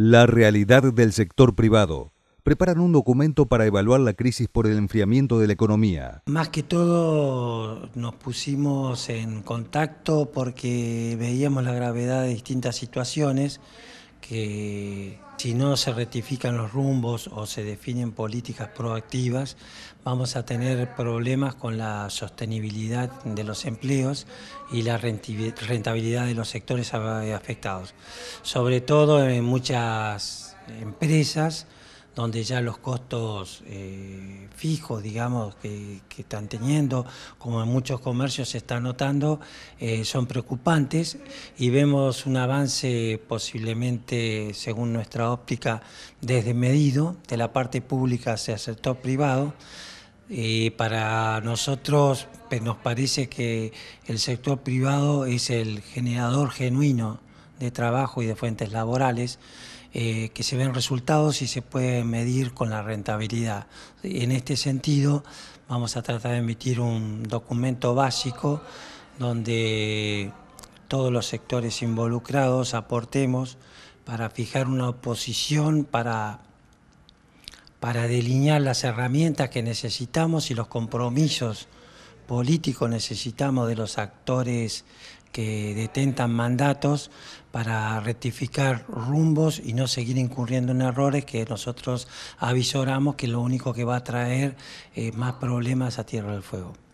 La realidad del sector privado. Preparan un documento para evaluar la crisis por el enfriamiento de la economía. Más que todo nos pusimos en contacto porque veíamos la gravedad de distintas situaciones que si no se rectifican los rumbos o se definen políticas proactivas, vamos a tener problemas con la sostenibilidad de los empleos y la rentabilidad de los sectores afectados. Sobre todo en muchas empresas donde ya los costos eh, fijos, digamos, que, están teniendo, como en muchos comercios se está notando, eh, son preocupantes y vemos un avance posiblemente, según nuestra óptica, desde medido, de la parte pública hacia el sector privado. Y para nosotros pues, nos parece que el sector privado es el generador genuino de trabajo y de fuentes laborales, eh, que se ven resultados y se pueden medir con la rentabilidad. En este sentido, vamos a tratar de emitir un documento básico donde todos los sectores involucrados aportemos para fijar una posición, para, para delinear las herramientas que necesitamos y los compromisos político, necesitamos de los actores que detentan mandatos para rectificar rumbos y no seguir incurriendo en errores que nosotros avisoramos que lo único que va a traer es eh, más problemas a Tierra del Fuego.